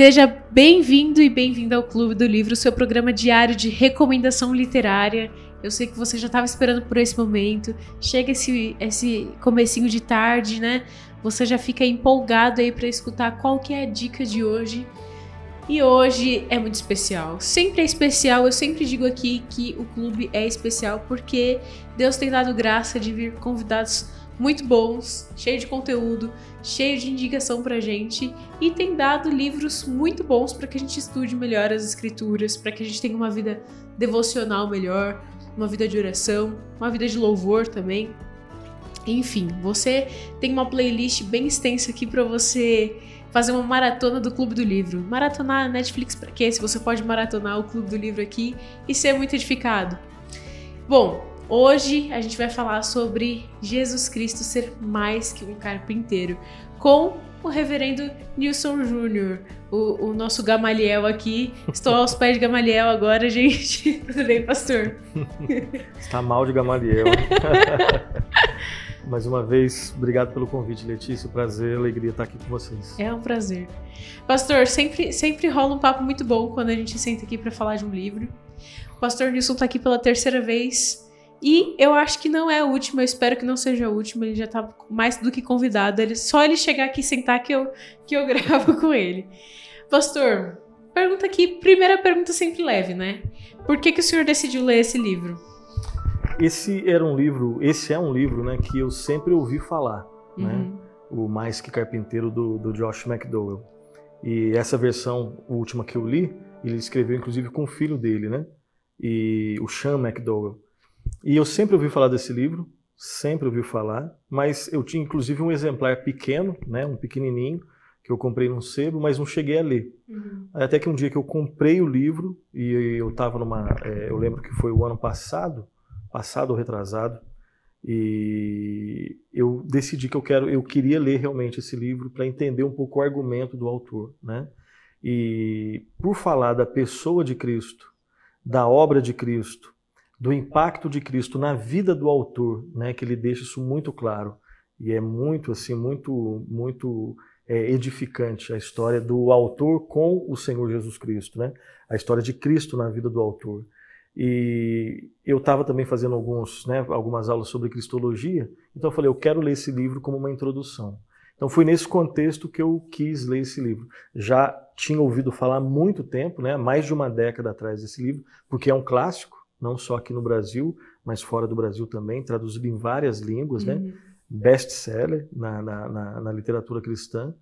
Seja bem-vindo e bem-vinda ao Clube do Livro, seu programa diário de recomendação literária. Eu sei que você já estava esperando por esse momento. Chega esse, esse comecinho de tarde, né? Você já fica empolgado aí para escutar qual que é a dica de hoje. E hoje é muito especial. Sempre é especial, eu sempre digo aqui que o clube é especial porque Deus tem dado graça de vir convidados muito bons, cheio de conteúdo, cheio de indicação pra gente e tem dado livros muito bons para que a gente estude melhor as escrituras, para que a gente tenha uma vida devocional melhor, uma vida de oração, uma vida de louvor também. Enfim, você tem uma playlist bem extensa aqui para você fazer uma maratona do Clube do Livro. Maratonar a Netflix para quê? Se você pode maratonar o Clube do Livro aqui e ser muito edificado. Bom, Hoje a gente vai falar sobre Jesus Cristo ser mais que um carpinteiro com o reverendo Nilson Júnior, o, o, nosso Gamaliel aqui. Estou aos pés de Gamaliel agora, gente. Tudo bem, pastor? Está mal de Gamaliel. Mais uma vez, obrigado pelo convite, Letícia. Prazer, alegria estar aqui com vocês. É um prazer. Pastor, sempre, sempre rola um papo muito bom quando a gente senta aqui para falar de um livro. O pastor Nilson está aqui pela terceira vez. E eu acho que não é a última, eu espero que não seja a última, ele já tá mais do que convidado. Ele, só ele chegar aqui e sentar que eu, que eu gravo com ele. Pastor, pergunta aqui, primeira pergunta sempre leve, né? Por que, que o senhor decidiu ler esse livro? Esse era um livro, esse é um livro, né, que eu sempre ouvi falar, né? uhum. né? O Mais Que Carpinteiro do, do Josh McDowell. E essa versão, última que eu li, ele escreveu inclusive com o filho dele, né? E o Sean McDowell. E eu sempre ouvi falar desse livro, sempre ouvi falar, mas eu tinha inclusive um exemplar pequeno, né, um pequenininho, que eu comprei num sebo, mas não cheguei a ler. Uhum. Até que um dia que eu comprei o livro e eu estava numa, é, eu lembro que foi o ano passado, passado ou retrasado, e eu decidi que eu quero, eu queria ler realmente esse livro para entender um pouco o argumento do autor, né? E por falar da pessoa de Cristo, da obra de Cristo, do impacto de Cristo na vida do autor, né, que ele deixa isso muito claro. E é muito assim, muito muito é, edificante a história do autor com o Senhor Jesus Cristo, né? A história de Cristo na vida do autor. E eu estava também fazendo alguns, né, algumas aulas sobre cristologia, então eu falei, eu quero ler esse livro como uma introdução. Então foi nesse contexto que eu quis ler esse livro. Já tinha ouvido falar há muito tempo, né, mais de uma década atrás desse livro, porque é um clássico, não só aqui no Brasil, mas fora do Brasil também, traduzido em várias línguas, uhum. né? best-seller na, na, na, na, literatura cristã.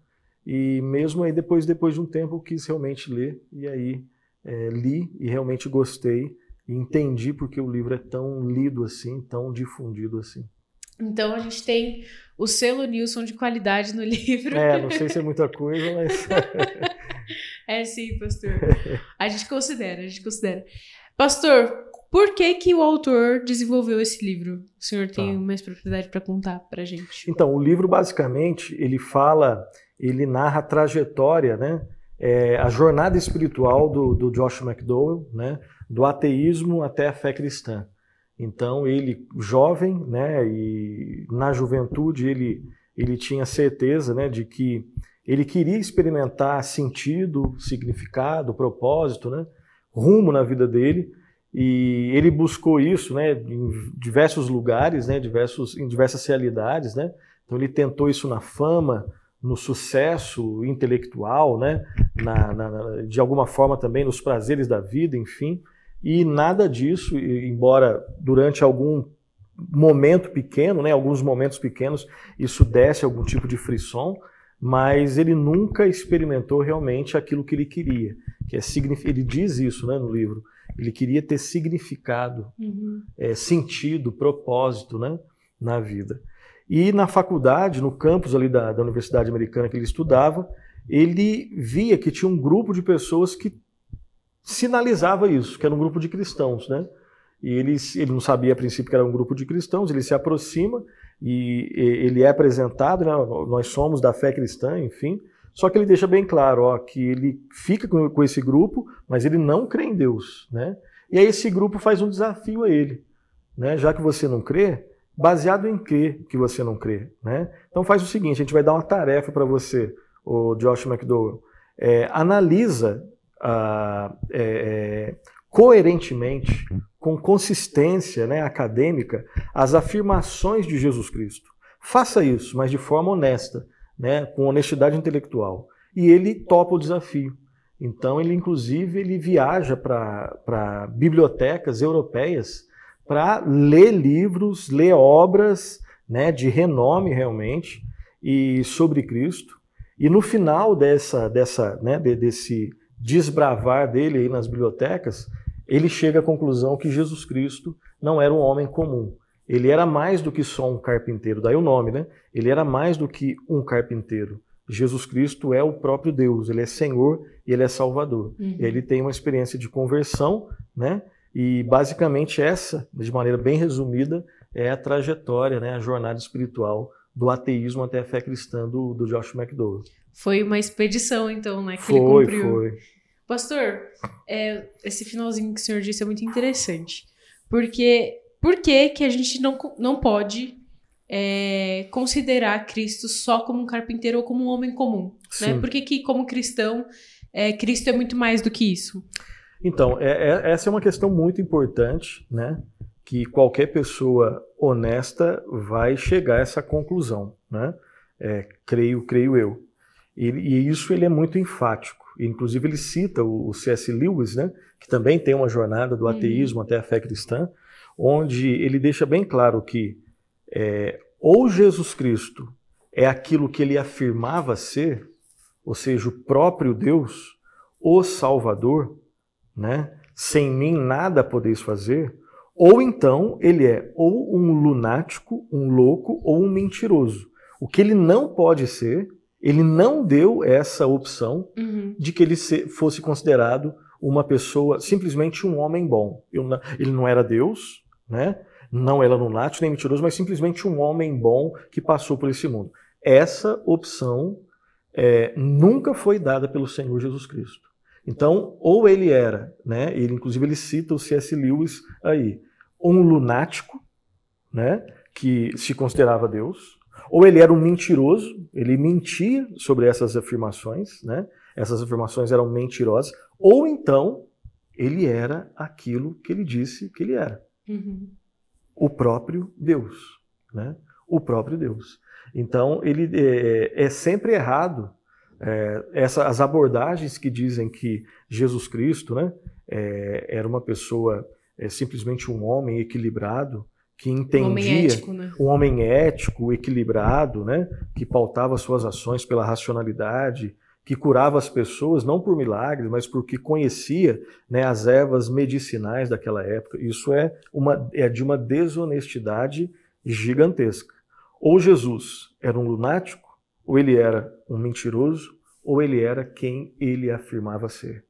E mesmo aí, depois, depois de um tempo, eu quis realmente ler, e aí é, li e realmente gostei, e entendi porque o livro é tão lido assim, tão difundido assim. Então a gente tem o selo Nilson de qualidade no livro. É, não sei se é muita coisa, mas. é sim, pastor. A gente considera, a gente considera. Pastor, por que, que o autor desenvolveu esse livro? O senhor tá. tem tá. mais propriedade para contar para gente? Então, o livro basicamente ele fala, ele narra a trajetória, né? É, a jornada espiritual do, do Josh McDowell, né? Do ateísmo até a fé cristã. Então ele jovem, né? E na juventude ele ele tinha certeza, né? De que ele queria experimentar sentido, significado, propósito, né? Rumo na vida dele e ele buscou isso né, em diversos lugares, né, diversos, em diversas realidades. Né? Então, ele tentou isso na fama, no sucesso intelectual, né? Na, na, de alguma forma também nos prazeres da vida, enfim. E nada disso, embora durante algum momento pequeno, né, alguns momentos pequenos, isso desse algum tipo de frisson, mas ele nunca experimentou realmente aquilo que ele queria. Que é, ele diz isso né, no livro, ele queria ter significado, uhum. é, sentido, propósito né, na vida. E na faculdade, no campus ali da, da Universidade Americana que ele estudava, ele via que tinha um grupo de pessoas que sinalizava isso, que era um grupo de cristãos, né? E ele, ele não sabia a princípio que era um grupo de cristãos, ele se aproxima e, e ele é apresentado, né? nós somos da fé cristã, enfim, só que ele deixa bem claro ó, que ele fica com, com esse grupo, mas ele não crê em Deus. Né? E aí esse grupo faz um desafio a ele. Né? Já que você não crê, baseado em que que você não crê? Né? Então faz o seguinte, a gente vai dar uma tarefa para você, o Josh McDowell. É, analisa ah, é, coerentemente, com consistência né, acadêmica, as afirmações de Jesus Cristo. Faça isso, mas de forma honesta né, com honestidade intelectual. E ele topa o desafio. Então ele inclusive ele viaja para bibliotecas europeias para ler livros, ler obras, né, de renome realmente e sobre Cristo. E no final dessa dessa, né, desse desbravar dele aí nas bibliotecas, ele chega à conclusão que Jesus Cristo não era um homem comum, ele era mais do que só um carpinteiro, daí o nome, né? Ele era mais do que um carpinteiro. Jesus Cristo é o próprio Deus, ele é Senhor e ele é Salvador. Uhum. Ele tem uma experiência de conversão, né? E basicamente essa, de maneira bem resumida, é a trajetória, né, a jornada espiritual do ateísmo até a fé cristã do, do Josh McDowell. Foi uma expedição, então, né, que foi, ele cumpriu. Foi, Pastor, é, esse finalzinho que o senhor disse é muito interessante, porque por que, que a gente não, não pode é, considerar Cristo só como um carpinteiro ou como um homem comum? Né? Por que, que, como cristão, é, Cristo é muito mais do que isso? Então, é, é, essa é uma questão muito importante, né? Que qualquer pessoa honesta vai chegar a essa conclusão, né? É, creio, creio eu. E, e, isso ele é muito enfático. Inclusive ele cita o, o C.S. Lewis, né? Que também tem uma jornada do uhum. ateísmo até a fé cristã onde ele deixa bem claro que é, ou Jesus Cristo é aquilo que ele afirmava ser, ou seja, o próprio Deus, o Salvador, né? sem mim nada podeis fazer, ou então ele é ou um lunático, um louco ou um mentiroso. O que ele não pode ser, ele não deu essa opção uhum. de que ele fosse considerado uma pessoa, simplesmente um homem bom. ele não era Deus, né? Não é lunático nem mentiroso, mas simplesmente um homem bom que passou por esse mundo. Essa opção é, nunca foi dada pelo Senhor Jesus Cristo. Então, ou ele era, né? Ele inclusive ele cita o C.S. Lewis aí, um lunático, né? Que se considerava Deus, ou ele era um mentiroso, ele mentia sobre essas afirmações, né? Essas afirmações eram mentirosas, ou então ele era aquilo que ele disse que ele era. Uhum. O próprio Deus, né? O próprio Deus. Então, ele é, é, é sempre errado é, essa, as abordagens que dizem que Jesus Cristo né, é, era uma pessoa, é, simplesmente um homem equilibrado, que entendia um homem ético, né? um homem ético equilibrado, né, que pautava suas ações pela racionalidade, que curava as pessoas, não por milagres, mas porque conhecia né, as ervas medicinais daquela época. Isso é, uma, é de uma desonestidade gigantesca. Ou Jesus era um lunático, ou ele era um mentiroso, ou ele era quem ele afirmava ser: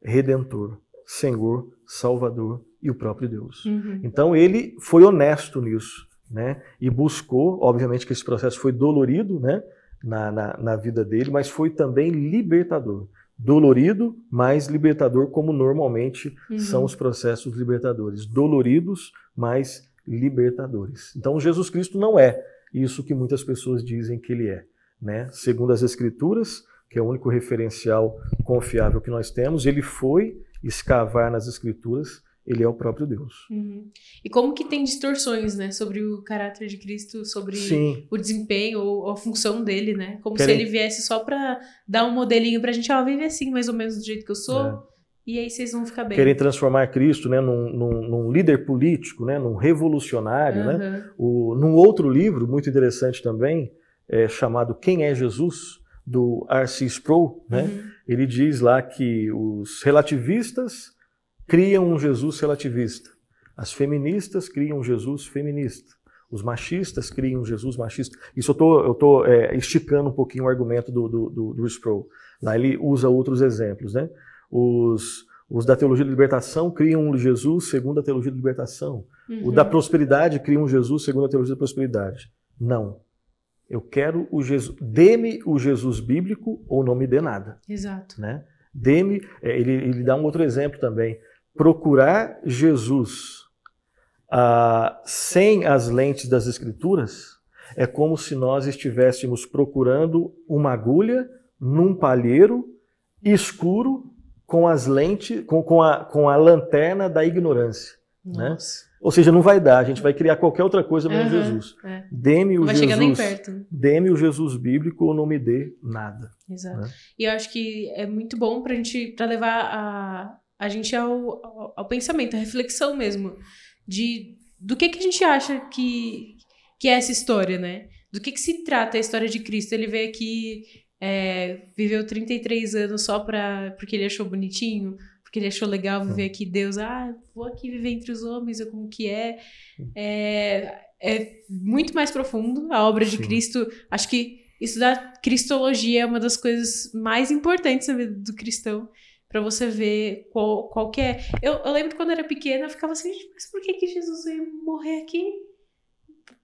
Redentor, Senhor, Salvador e o próprio Deus. Uhum. Então ele foi honesto nisso, né? E buscou, obviamente que esse processo foi dolorido, né? na, na, na vida dele, mas foi também libertador. Dolorido, mas libertador, como normalmente uhum. são os processos libertadores. Doloridos, mas libertadores. Então, Jesus Cristo não é isso que muitas pessoas dizem que ele é. Né? Segundo as Escrituras, que é o único referencial confiável que nós temos, ele foi escavar nas Escrituras ele é o próprio Deus. Uhum. E como que tem distorções, né, sobre o caráter de Cristo, sobre Sim. o desempenho ou a função dele, né? Como Querem... se ele viesse só para dar um modelinho para a gente, ó, oh, vive assim, mais ou menos do jeito que eu sou. É. E aí vocês vão ficar bem. Querem transformar Cristo né, num, num, num líder político, né, num revolucionário. Uhum. Né? O, num outro livro, muito interessante também, é, chamado Quem é Jesus? do Arcee Sproul, né? Uhum. ele diz lá que os relativistas criam um Jesus relativista. As feministas criam um Jesus feminista. Os machistas criam um Jesus machista. Isso eu tô, tô é, esticando um pouquinho o argumento do, do, do, do Sproul. Lá né, ele usa outros exemplos, né? Os, os da teologia da libertação criam um Jesus segundo a teologia da libertação. Uhum. O da prosperidade cria um Jesus segundo a teologia da prosperidade. Não. Eu quero o Jesus. Dê-me o Jesus bíblico ou não me dê nada. Exato. Né? Dê-me. É, ele, ele dá um outro exemplo também procurar Jesus ah, sem as lentes das Escrituras é como se nós estivéssemos procurando uma agulha num palheiro escuro com as lentes, com, com, a, com a lanterna da ignorância. Né? Ou seja, não vai dar, a gente vai criar qualquer outra coisa menos uhum, Jesus. É. Dê-me o vai Jesus. Nem perto. Dê-me o Jesus bíblico ou não me dê nada. Exato. Né? E eu acho que é muito bom para a gente pra levar a, a gente ao, é ao, ao pensamento, à reflexão mesmo, de do que, que a gente acha que, que é essa história, né? Do que, que se trata a história de Cristo? Ele veio aqui, é, viveu 33 anos só pra, porque ele achou bonitinho, porque ele achou legal viver aqui. Deus, ah, vou aqui viver entre os homens, eu como que é. É, é muito mais profundo a obra de Sim. Cristo. Acho que estudar cristologia é uma das coisas mais importantes na vida do cristão para você ver qual, qual que é. Eu, eu lembro quando era pequena, eu ficava assim, mas por que, que Jesus veio morrer aqui?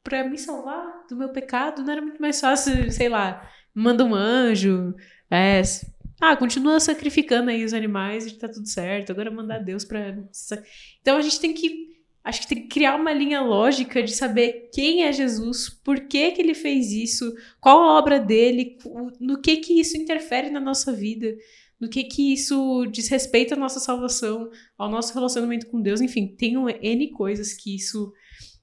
para me salvar do meu pecado? Não era muito mais fácil, sei lá, manda um anjo, é, ah, continua sacrificando aí os animais e tá tudo certo. Agora manda Deus para Então a gente tem que acho que tem que criar uma linha lógica de saber quem é Jesus, por que que ele fez isso, qual a obra dele, no que que isso interfere na nossa vida do que que isso diz respeito à nossa salvação, ao nosso relacionamento com Deus, enfim, tem um, N coisas que isso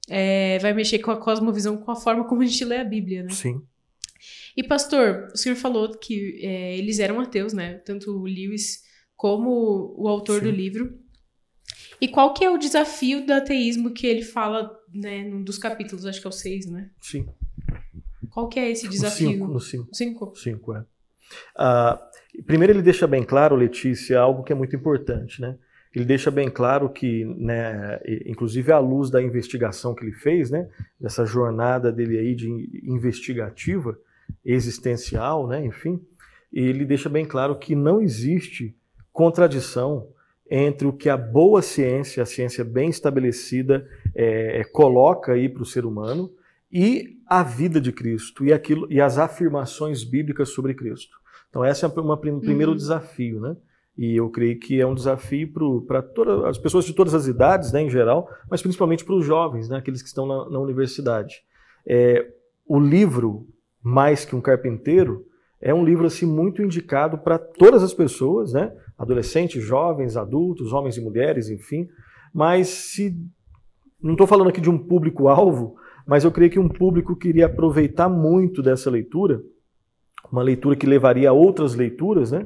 é, vai mexer com a cosmovisão, com a forma como a gente lê a Bíblia, né? Sim. E, pastor, o senhor falou que é, eles eram ateus, né? Tanto o Lewis como o autor Sim. do livro. E qual que é o desafio do ateísmo que ele fala, né, num dos capítulos, acho que é o 6, né? Sim. Qual que é esse desafio? O cinco, no 5. 5? cinco é. Uh, Primeiro, ele deixa bem claro, Letícia, algo que é muito importante, né? Ele deixa bem claro que, né, inclusive à luz da investigação que ele fez, né, dessa jornada dele aí de investigativa, existencial, né, enfim, ele deixa bem claro que não existe contradição entre o que a boa ciência, a ciência bem estabelecida, é, é coloca aí para o ser humano e a vida de Cristo e, aquilo, e as afirmações bíblicas sobre Cristo. Então, esse é um primeiro uhum. desafio, né? E eu creio que é um desafio para as pessoas de todas as idades, né, em geral, mas principalmente para os jovens, né, aqueles que estão na, na universidade. É, o livro Mais que um Carpinteiro é um livro assim, muito indicado para todas as pessoas, né, adolescentes, jovens, adultos, homens e mulheres, enfim. Mas se não estou falando aqui de um público-alvo, mas eu creio que um público queria aproveitar muito dessa leitura uma leitura que levaria a outras leituras, né?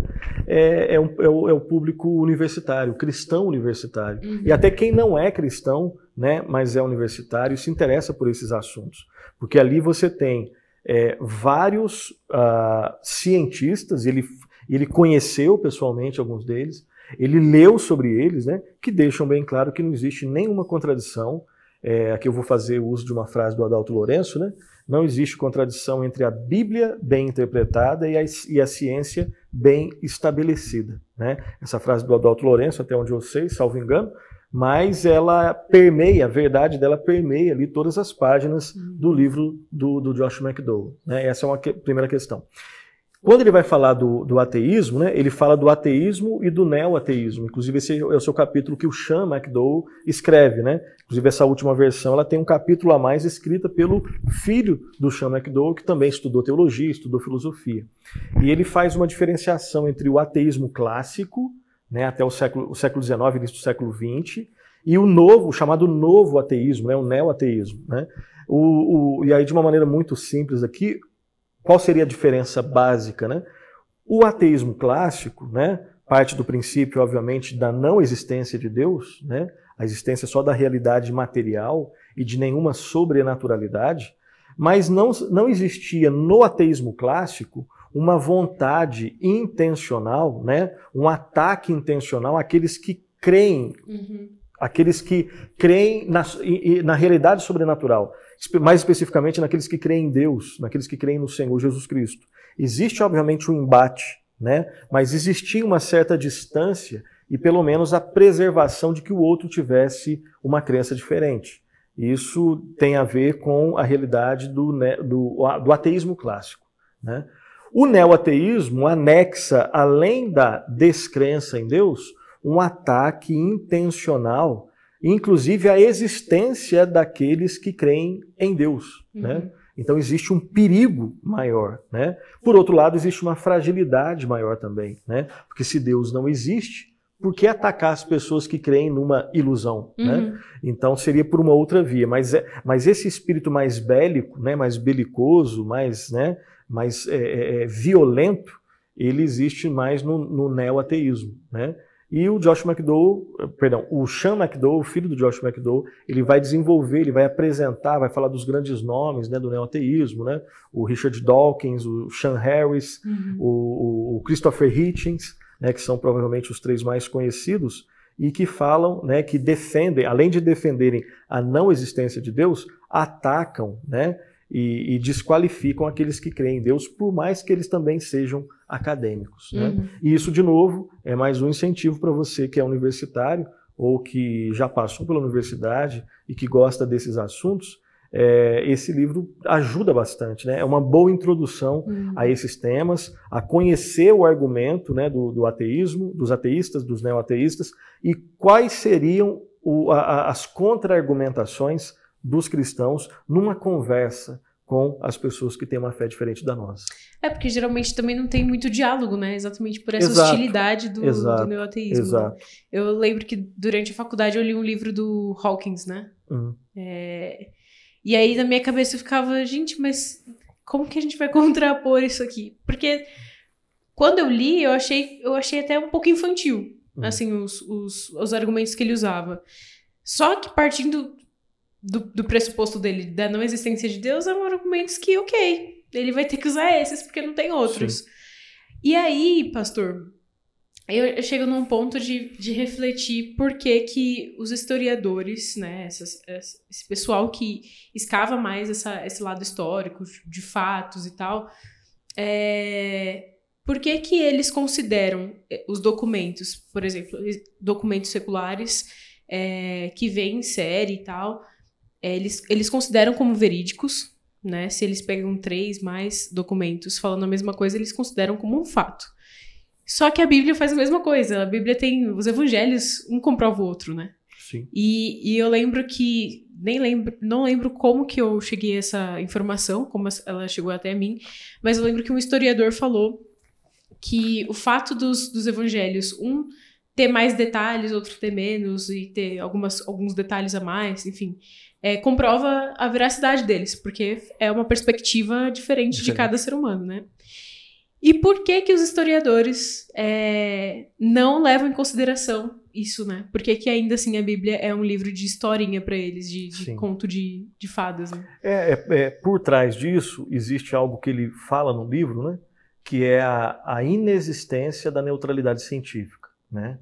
é, é, um, é, o, é o, público universitário, cristão universitário. Uhum. E até quem não é cristão, né, mas é universitário, se interessa por esses assuntos. Porque ali você tem é, vários uh, cientistas, ele, ele conheceu pessoalmente alguns deles, ele leu sobre eles, né, que deixam bem claro que não existe nenhuma contradição. É, aqui eu vou fazer uso de uma frase do Adalto Lourenço, né? Não existe contradição entre a Bíblia bem interpretada e a, e a ciência bem estabelecida. Né? Essa frase do Adalto Lourenço, até onde eu sei, salvo engano, mas ela permeia, a verdade dela permeia ali todas as páginas do uhum. livro do, do Josh McDowell. Né? Essa é uma que, primeira questão. Quando ele vai falar do, do ateísmo, né, ele fala do ateísmo e do neo-ateísmo. Inclusive, esse é o seu capítulo que o Sean McDowell escreve. Né? Inclusive, essa última versão ela tem um capítulo a mais escrita pelo filho do Sean McDowell, que também estudou teologia, estudou filosofia. E ele faz uma diferenciação entre o ateísmo clássico, né, até o século, o século XIX, início do século XX, e o novo, o chamado novo ateísmo, né, o neo-ateísmo. Né? O, o, e aí, de uma maneira muito simples aqui, qual seria a diferença básica? Né? O ateísmo clássico né, parte do princípio, obviamente, da não existência de Deus, né, a existência só da realidade material e de nenhuma sobrenaturalidade, mas não, não existia no ateísmo clássico uma vontade intencional, né, um ataque intencional àqueles que creem, uhum. àqueles que creem na, na realidade sobrenatural mais especificamente naqueles que creem em Deus, naqueles que creem no Senhor Jesus Cristo. Existe, obviamente, um embate, né? mas existia uma certa distância e, pelo menos, a preservação de que o outro tivesse uma crença diferente. Isso tem a ver com a realidade do, do, do ateísmo clássico. Né? O neoateísmo anexa, além da descrença em Deus, um ataque intencional inclusive a existência daqueles que creem em Deus. Né? Uhum. Né? Então existe um perigo maior. Né? Por outro lado, existe uma fragilidade maior também. Né? Porque se Deus não existe, por que atacar as pessoas que creem numa ilusão? Né? Uhum. Né? Então seria por uma outra via. Mas, é, mas esse espírito mais bélico, né, mais belicoso, mais, né, mais é, é, é violento, ele existe mais no, no neo-ateísmo. Né? E o Josh McDowell, eh, perdão, o Sean McDowell, o filho do Josh McDowell, ele vai desenvolver, ele vai apresentar, vai falar dos grandes nomes né, do neoteísmo, né? O Richard Dawkins, o Sean Harris, uhum. o, o, Christopher Hitchens, né, que são provavelmente os três mais conhecidos, e que falam, né, que defendem, além de defenderem a não existência de Deus, atacam, né? e, e, desqualificam aqueles que creem em Deus, por mais que eles também sejam acadêmicos. Né? Uhum. E isso, de novo, é mais um incentivo para você que é universitário ou que já passou pela universidade e que gosta desses assuntos, é, esse livro ajuda bastante, né? É uma boa introdução uhum. a esses temas, a conhecer o argumento né, do, do ateísmo, dos ateístas, dos neo-ateístas, e quais seriam o, a, as contra-argumentações dos cristãos numa conversa com as pessoas que têm uma fé diferente da nossa. É, porque geralmente também não tem muito diálogo, né? Exatamente por essa exato, hostilidade do, exato, do Exato. Eu lembro que durante a faculdade eu li um livro do Hawkins, né? Uhum. É... E aí na minha cabeça eu ficava, gente, mas como que a gente vai contrapor isso aqui? Porque quando eu li, eu achei, eu achei até um pouco infantil, uhum. assim, os, os, os argumentos que ele usava. Só que partindo do, do pressuposto dele da não existência de Deus eram é argumentos que, ok, ele vai ter que usar esses porque não tem outros. Sim. E aí, pastor, eu, eu chego num ponto de, de refletir por que, que os historiadores, né, essas, esse pessoal que escava mais essa, esse lado histórico de fatos e tal, é, por que, que eles consideram eh, os documentos, por exemplo, documentos seculares é, que vêm em série e tal, é, eles, eles consideram como verídicos, né? Se eles pegam três mais documentos falando a mesma coisa, eles consideram como um fato. Só que a Bíblia faz a mesma coisa. A Bíblia tem os evangelhos, um comprova o outro, né? Sim. E, e eu lembro que nem lembro, não lembro como que eu cheguei a essa informação, como ela chegou até mim, mas eu lembro que um historiador falou que o fato dos, dos evangelhos, um ter mais detalhes, outro ter menos, e ter algumas, alguns detalhes a mais, enfim, é, comprova a veracidade deles, porque é uma perspectiva diferente, diferente, de cada ser humano, né? E por que que os historiadores é, não levam em consideração isso, né? Por que, que ainda assim a Bíblia é um livro de historinha para eles, de, de conto de, de, fadas, né? É, é, é, por trás disso existe algo que ele fala no livro, né? Que é a, a inexistência da neutralidade científica, né?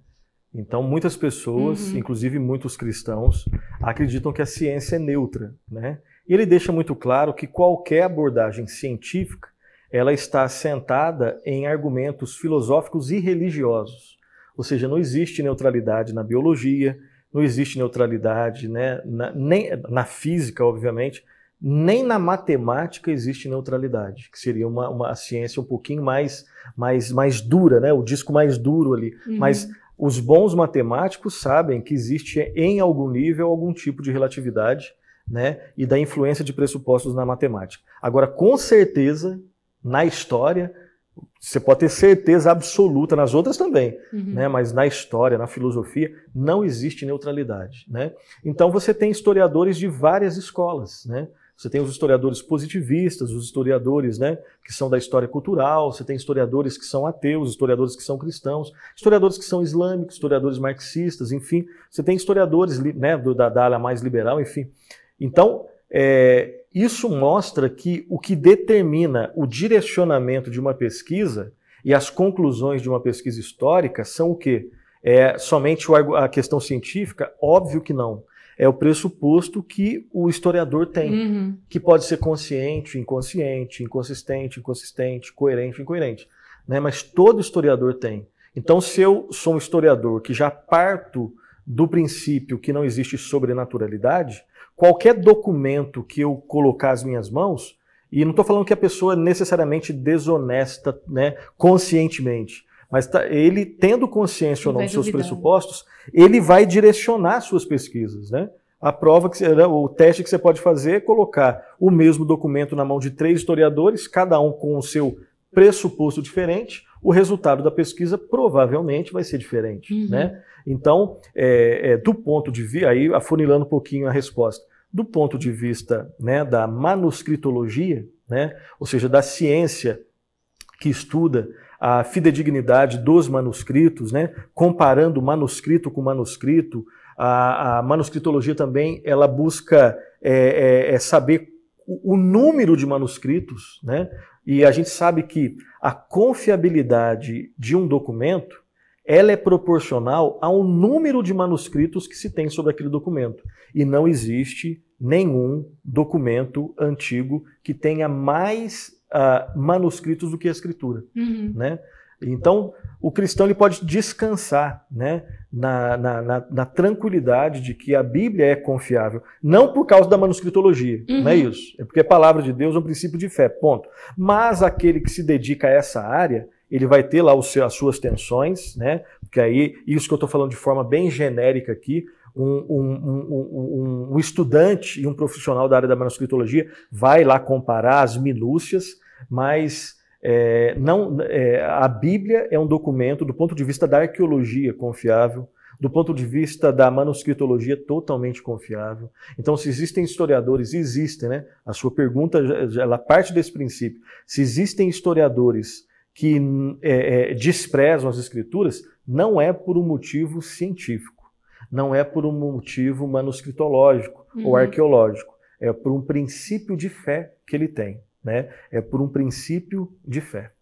Então, muitas pessoas, uhum. inclusive muitos cristãos, acreditam que a ciência é neutra, né? E ele deixa muito claro que qualquer abordagem científica, ela está assentada em argumentos filosóficos e religiosos. Ou seja, não existe neutralidade na biologia, não existe neutralidade né, na, nem, na física, obviamente, nem na matemática existe neutralidade, que seria uma, uma ciência um pouquinho mais, mais, mais dura, né? o disco mais duro ali. Uhum. Mas os bons matemáticos sabem que existe em algum nível algum tipo de relatividade né, e da influência de pressupostos na matemática. Agora, com certeza, na história, você pode ter certeza absoluta, nas outras também, uhum. né, mas na história, na filosofia, não existe neutralidade. Né? Então, você tem historiadores de várias escolas. Né? Você tem os historiadores positivistas, os historiadores né, que são da história cultural, você tem historiadores que são ateus, historiadores que são cristãos, historiadores que são islâmicos, historiadores marxistas, enfim. Você tem historiadores né, da, da área mais liberal, enfim. Então, é, isso mostra que o que determina o direcionamento de uma pesquisa e as conclusões de uma pesquisa histórica são o quê? É somente a questão científica? Óbvio que não é o pressuposto que o historiador tem, uhum. que pode ser consciente, inconsciente, inconsistente, inconsistente, coerente, incoerente. Né? Mas todo historiador tem. Então, se eu sou um historiador que já parto do princípio que não existe sobrenaturalidade, qualquer documento que eu colocar as minhas mãos, e não estou falando que a pessoa é necessariamente desonesta né, conscientemente, mas tá, ele, tendo consciência ele ou não dos seus né? pressupostos, ele vai direcionar suas pesquisas, né? A prova que né, o teste que você pode fazer é colocar o mesmo documento na mão de três historiadores, cada um com o seu pressuposto diferente, o resultado da pesquisa provavelmente vai ser diferente, uhum. né? Então, é, é, do ponto de vista, aí afunilando um pouquinho a resposta, do ponto de vista né, da manuscritologia, né, ou seja, da ciência que estuda a fidedignidade dos manuscritos, né? comparando manuscrito com manuscrito. A, a manuscritologia também ela busca é, é, é, saber o, o número de manuscritos, né? e a gente sabe que a confiabilidade de um documento ela é proporcional ao número de manuscritos que se tem sobre aquele documento. E não existe nenhum documento antigo que tenha mais uh, manuscritos do que a escritura, uhum. né? Então, o cristão ele pode descansar né, na, na, na, na, tranquilidade de que a Bíblia é confiável. Não por causa da manuscritologia, uhum. não é uhum. isso. É porque a é palavra de Deus é um princípio de fé, ponto. Mas aquele que se dedica a essa área, ele vai ter lá seu, as suas tensões, né? Porque aí, isso que eu estou falando de forma bem genérica aqui, um, um, um, um, estudante e um profissional da área da manuscritologia vai lá comparar as minúcias, mas é, não, é, a Bíblia é um documento, do ponto de vista da arqueologia, confiável, do ponto de vista da manuscritologia, totalmente confiável. Então, se existem historiadores, existem, né? A sua pergunta, ela parte desse princípio. Se existem historiadores que é, é, desprezam as escrituras, não é por um motivo científico, não é por um motivo manuscritológico uhum. ou arqueológico, é por um princípio de fé que ele tem né? É por um princípio de fé.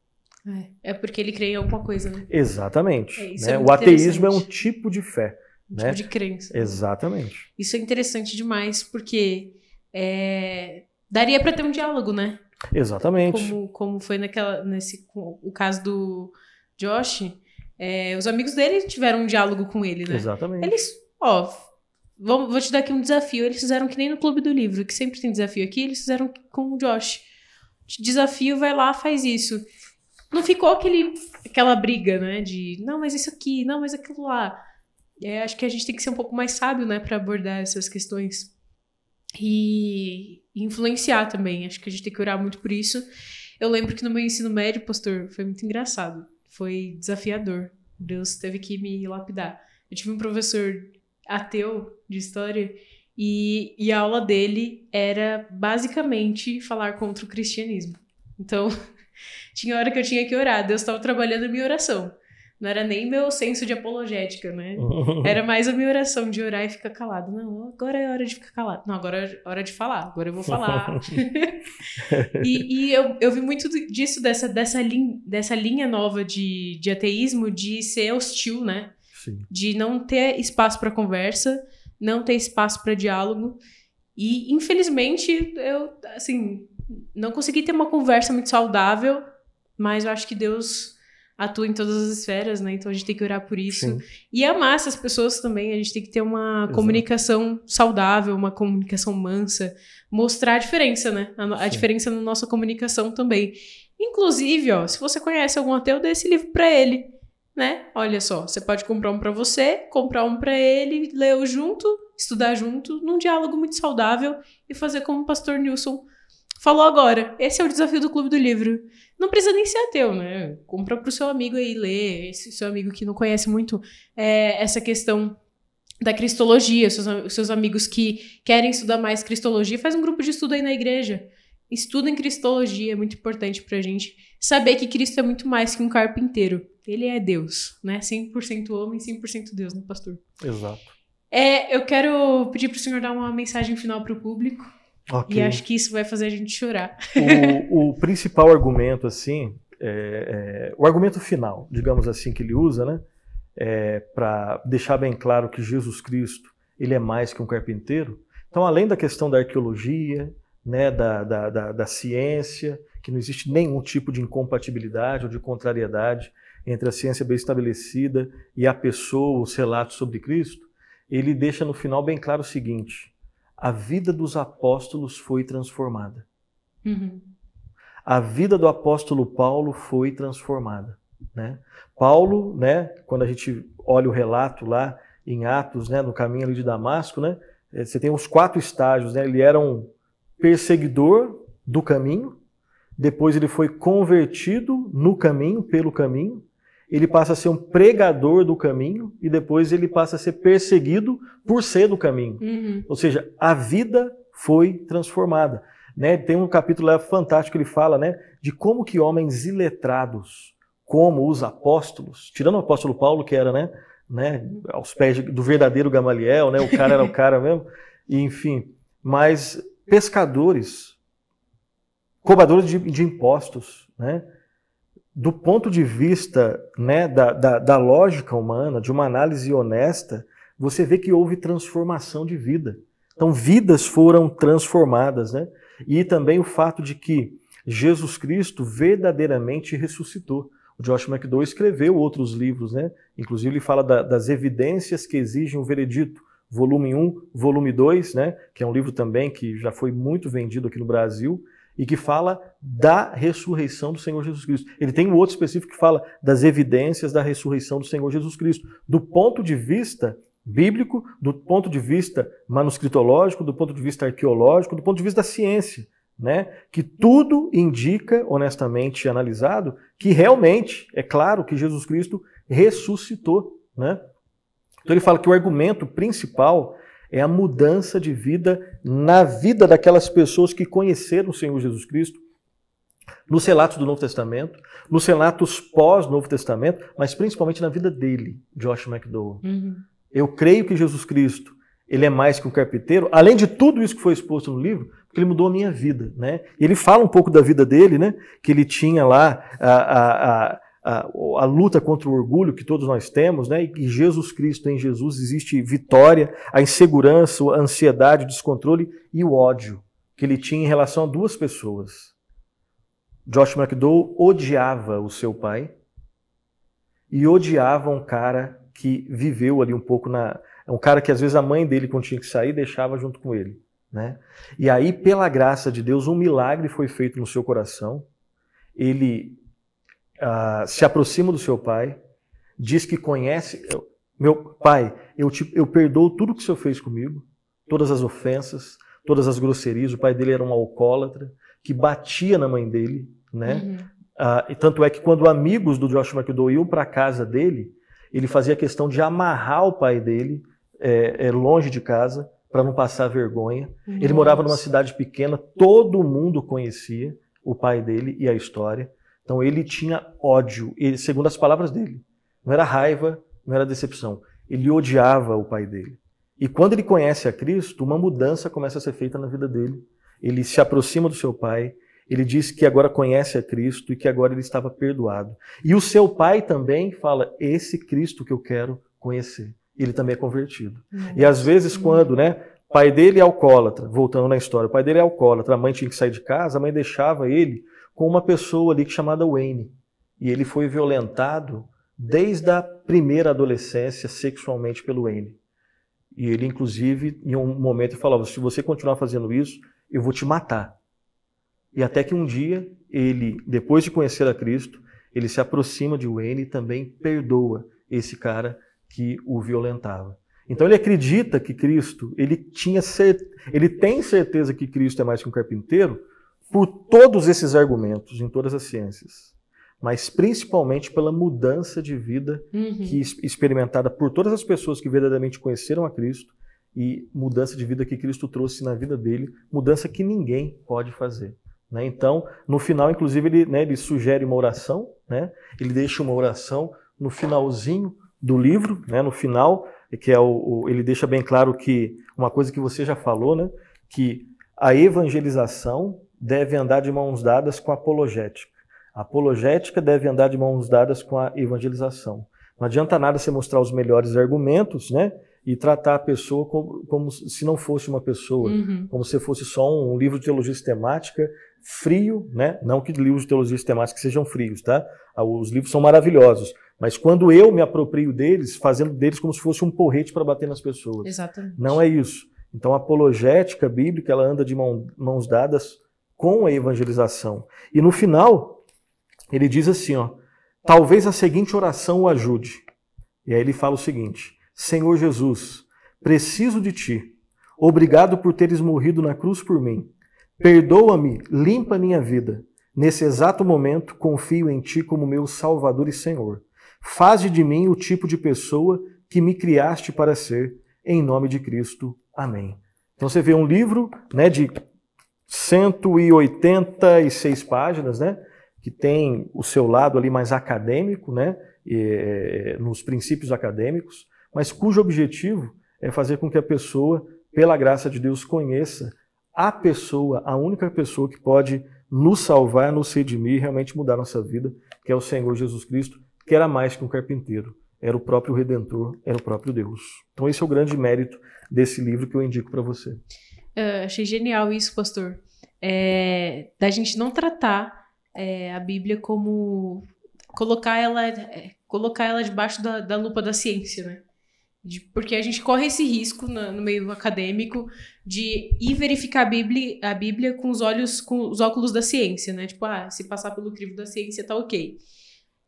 É, é porque ele crê em alguma coisa, né? Exatamente. É, né? É o ateísmo é um tipo de fé. Um né? tipo de crença. Exatamente. Isso é interessante demais, porque é, daria para ter um diálogo, né? Exatamente. Como, como foi naquela, nesse, o caso do Josh, é, os amigos dele tiveram um diálogo com ele, né? Exatamente. Eles, ó, vou, vou te dar aqui um desafio. Eles fizeram que nem no Clube do Livro, que sempre tem desafio aqui, eles fizeram com o Josh te desafio, vai lá, faz isso. Não ficou aquele, aquela briga, né? De não, mas isso aqui, não, mas aquilo lá. É, acho que a gente tem que ser um pouco mais sábio, né, para abordar essas questões e influenciar também. Acho que a gente tem que orar muito por isso. Eu lembro que no meu ensino médio, pastor, foi muito engraçado, foi desafiador. Deus teve que me lapidar. Eu tive um professor ateu de história e, e a aula dele era basicamente falar contra o cristianismo. Então, tinha hora que eu tinha que orar, Deus estava trabalhando a minha oração. Não era nem meu senso de apologética, né? Era mais a minha oração de orar e ficar calado. Não, agora é hora de ficar calado. Não, agora é hora de falar, agora eu vou falar. e, e eu, eu vi muito disso, dessa, dessa, lin, dessa linha nova de, de ateísmo, de ser hostil, né? Sim. De não ter espaço para conversa não ter espaço para diálogo. E, infelizmente, eu, assim, não consegui ter uma conversa muito saudável, mas eu acho que Deus atua em todas as esferas, né? Então a gente tem que orar por isso. Sim. E amar essas pessoas também. A gente tem que ter uma Exato. comunicação saudável, uma comunicação mansa. Mostrar a diferença, né? A, a diferença na nossa comunicação também. Inclusive, ó, se você conhece algum ateu, dê esse livro para ele né? Olha só, você pode comprar um para você, comprar um para ele, ler junto, estudar junto, num diálogo muito saudável e fazer como o pastor Nilson falou agora. Esse é o desafio do Clube do Livro. Não precisa nem ser ateu, né? Compra pro seu amigo aí ler, esse seu amigo que não conhece muito é, essa questão da cristologia, seus, seus amigos que querem estudar mais cristologia, faz um grupo de estudo aí na igreja. Estuda em cristologia, é muito importante pra gente saber que Cristo é muito mais que um carpinteiro. Ele é Deus, né? 100% homem, 100% Deus, né, pastor? Exato. É, eu quero pedir para o senhor dar uma mensagem final para o público. Okay. E acho que isso vai fazer a gente chorar. O, o principal argumento, assim, é, é, o argumento final, digamos assim, que ele usa, né? É, para deixar bem claro que Jesus Cristo ele é mais que um carpinteiro. Então, além da questão da arqueologia, né, da, da, da, da ciência, que não existe nenhum tipo de incompatibilidade ou de contrariedade entre a ciência bem estabelecida e a pessoa, os relatos sobre Cristo, ele deixa no final bem claro o seguinte: a vida dos apóstolos foi transformada. Uhum. A vida do apóstolo Paulo foi transformada. Né? Paulo, né, quando a gente olha o relato lá em Atos, né, no caminho ali de Damasco, né, eh, você tem os quatro estágios. Né? Ele era um perseguidor do caminho, depois ele foi convertido no caminho, pelo caminho, ele passa a ser um pregador do caminho e depois ele passa a ser perseguido por ser do caminho. Uhum. Ou seja, a vida foi transformada. Né? Tem um capítulo fantástico que ele fala né, de como que homens iletrados, como os apóstolos, tirando o apóstolo Paulo, que era né, né, aos pés do verdadeiro Gamaliel, né, o cara era o cara mesmo, e, enfim, mas pescadores, cobradores de, de impostos, né? do ponto de vista né, da, da, da lógica humana, de uma análise honesta, você vê que houve transformação de vida. Então, vidas foram transformadas, né? E também o fato de que Jesus Cristo verdadeiramente ressuscitou. O Josh McDowell escreveu outros livros, né? Inclusive, ele fala da, das evidências que exigem o veredito, volume 1, volume 2, né? Que é um livro também que já foi muito vendido aqui no Brasil e que fala da ressurreição do Senhor Jesus Cristo. Ele tem um outro específico que fala das evidências da ressurreição do Senhor Jesus Cristo. Do ponto de vista bíblico, do ponto de vista manuscritológico, do ponto de vista arqueológico, do ponto de vista da ciência, né? Que tudo indica, honestamente analisado, que realmente é claro que Jesus Cristo ressuscitou, né? Então ele fala que o argumento principal é a mudança de vida na vida daquelas pessoas que conheceram o Senhor Jesus Cristo, nos relatos do Novo Testamento, nos relatos pós-Novo Testamento, mas principalmente na vida dele, Josh McDowell. Uhum. Eu creio que Jesus Cristo, ele é mais que um carpinteiro, além de tudo isso que foi exposto no livro, porque ele mudou a minha vida, né? Ele fala um pouco da vida dele, né? Que ele tinha lá a, a, a a, a, luta contra o orgulho que todos nós temos, né? E Jesus Cristo, em Jesus existe vitória, a insegurança, a ansiedade, o descontrole e o ódio que ele tinha em relação a duas pessoas. Josh McDowell odiava o seu pai e odiava um cara que viveu ali um pouco na. É um cara que às vezes a mãe dele, quando tinha que sair, deixava junto com ele. Né? E aí, pela graça de Deus, um milagre foi feito no seu coração. Ele uh, se aproxima do seu pai, diz que conhece. Meu pai, eu, te, eu perdoo tudo que o senhor fez comigo, todas as ofensas, todas as grosserias. O pai dele era um alcoólatra que batia na mãe dele, né? Uhum. Uh, e tanto é que quando amigos do Joshua McDowell iam para casa dele, ele fazia questão de amarrar o pai dele é, é, longe de casa para não passar vergonha. Nossa. Ele morava numa cidade pequena, todo mundo conhecia o pai dele e a história. Então ele tinha ódio, ele, segundo as palavras dele. Não era raiva, não era decepção. Ele odiava o pai dele. E quando ele conhece a Cristo, uma mudança começa a ser feita na vida dele. Ele se aproxima do seu pai, ele diz que agora conhece a Cristo e que agora ele estava perdoado. E o seu pai também fala: Esse Cristo que eu quero conhecer. Ele também é convertido. E às vezes, quando, né? pai dele é alcoólatra, voltando na história, o pai dele é alcoólatra, a mãe tinha que sair de casa, a mãe deixava ele com uma pessoa ali é chamada Wayne. E ele foi violentado desde a primeira adolescência sexualmente pelo Wayne. E ele, inclusive, em um momento falava: se você continuar fazendo isso, eu vou te matar. E até que um dia, ele, depois de conhecer a Cristo, ele se aproxima de Wayne e também perdoa esse cara que o violentava. Então ele acredita que Cristo, ele tinha cert... ele tem certeza que Cristo é mais que um carpinteiro, por todos esses argumentos em todas as ciências, mas principalmente pela mudança de vida uhum. que experimentada por todas as pessoas que verdadeiramente conheceram a Cristo e mudança de vida que Cristo trouxe na vida dele, mudança que ninguém pode fazer. Né? Então, no final, inclusive, ele, né, ele sugere uma oração, né? ele deixa uma oração no finalzinho do livro, né? no final, que é o, o, ele deixa bem claro que uma coisa que você já falou, né, que a evangelização deve andar de mãos dadas com a apologética. A apologética deve andar de mãos dadas com a evangelização. Não adianta nada você mostrar os melhores argumentos, né? E tratar a pessoa como, como se não fosse uma pessoa, uhum. como se fosse só um, livro de teologia sistemática frio, né? Não que livros de teologia sistemática sejam frios, tá? Ah, os livros são maravilhosos, mas quando eu me aproprio deles, fazendo deles como se fosse um porrete para bater nas pessoas. Exatamente. Não é isso. Então a apologética bíblica, ela anda de mão, mãos dadas com a evangelização. E no final, ele diz assim, ó, talvez a seguinte oração o ajude. E aí ele fala o seguinte: Senhor Jesus, preciso de ti. Obrigado por teres morrido na cruz por mim. Perdoa-me, limpa minha vida. Nesse exato momento, confio em ti como meu Salvador e Senhor. Faze de mim o tipo de pessoa que me criaste para ser, em nome de Cristo. Amém. Então você vê um livro né, de 186 páginas, né? Que tem o seu lado ali mais acadêmico, né? E, eh, nos princípios acadêmicos, mas cujo objetivo é fazer com que a pessoa, pela graça de Deus, conheça a pessoa, a única pessoa que pode nos salvar, nos redimir e realmente mudar nossa vida, que é o Senhor Jesus Cristo, que era mais que um carpinteiro, era o próprio Redentor, era o próprio Deus. Então, esse é o grande mérito desse livro que eu indico para você. Eu ah, achei genial isso, pastor. É, da gente não tratar é, a Bíblia como colocar ela é, colocar ela debaixo da, da, lupa da ciência, né? De, porque a gente corre esse risco no, no, meio acadêmico de ir verificar a Bíblia, a Bíblia com os olhos com os óculos da ciência, né? Tipo, ah, se passar pelo crivo da ciência tá ok.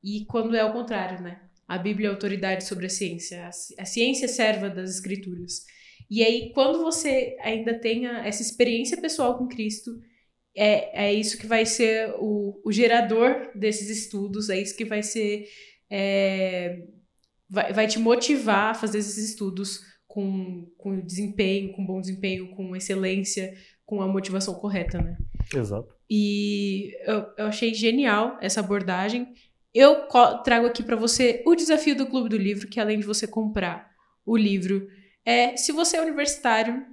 E quando é o contrário, né? A Bíblia é autoridade sobre a ciência. A, a ciência é serva das escrituras. E aí, quando você ainda tenha essa experiência pessoal com Cristo, é, é isso que vai ser o, o gerador desses estudos, é isso que vai ser. É, vai, vai te motivar a fazer esses estudos com, com desempenho, com bom desempenho, com excelência, com a motivação correta, né? Exato. E eu, eu achei genial essa abordagem. Eu trago aqui para você o desafio do Clube do Livro, que é além de você comprar o livro é, se você é universitário,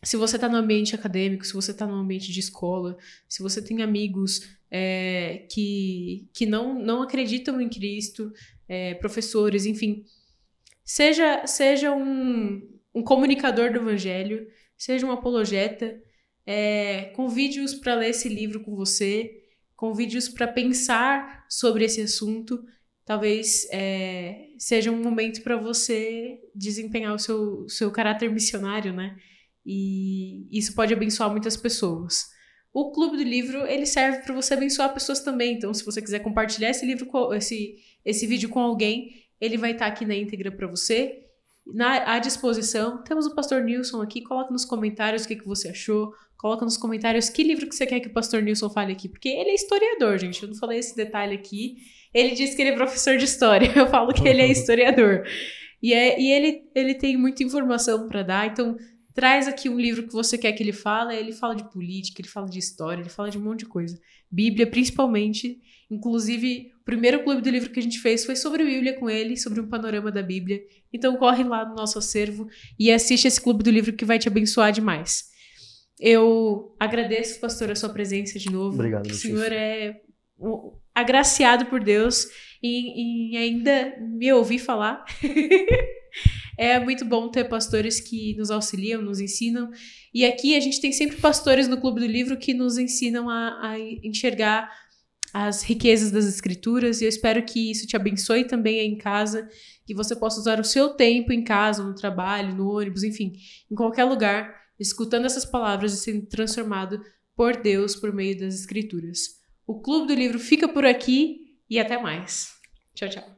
se você está no ambiente acadêmico, se você está no ambiente de escola, se você tem amigos é, que, que não, não acreditam em Cristo, é, professores, enfim, seja, seja um, um comunicador do evangelho, seja um apologeta, é, convide-os para ler esse livro com você, convide-os para pensar sobre esse assunto talvez é, seja um momento para você desempenhar o seu, seu caráter missionário, né? E isso pode abençoar muitas pessoas. O Clube do Livro, ele serve para você abençoar pessoas também. Então, se você quiser compartilhar esse livro, esse, esse vídeo com alguém, ele vai estar tá aqui na íntegra para você, na, à disposição. Temos o Pastor Nilson aqui. Coloca nos comentários o que, que você achou. Coloca nos comentários que livro que você quer que o Pastor Nilson fale aqui. Porque ele é historiador, gente. Eu não falei esse detalhe aqui. Ele diz que ele é professor de história, eu falo que ele é uhum. historiador. E, é, e ele, ele tem muita informação para dar, então traz aqui um livro que você quer que ele fale. Ele fala de política, ele fala de história, ele fala de um monte de coisa. Bíblia, principalmente. Inclusive, o primeiro clube do livro que a gente fez foi sobre Bíblia com ele, sobre um panorama da Bíblia. Então, corre lá no nosso acervo e assiste esse clube do livro que vai te abençoar demais. Eu agradeço, pastor, a sua presença de novo. Obrigado, O senhor é agraciado por Deus e ainda me ouvir falar. é muito bom ter pastores que nos auxiliam, nos ensinam. E aqui a gente tem sempre pastores no Clube do Livro que nos ensinam a, a enxergar as riquezas das escrituras e eu espero que isso te abençoe também aí em casa, que você possa usar o seu tempo em casa, no trabalho, no ônibus, enfim, em qualquer lugar, escutando essas palavras e sendo transformado por Deus por meio das escrituras. O Clube do Livro fica por aqui e até mais. Tchau, tchau.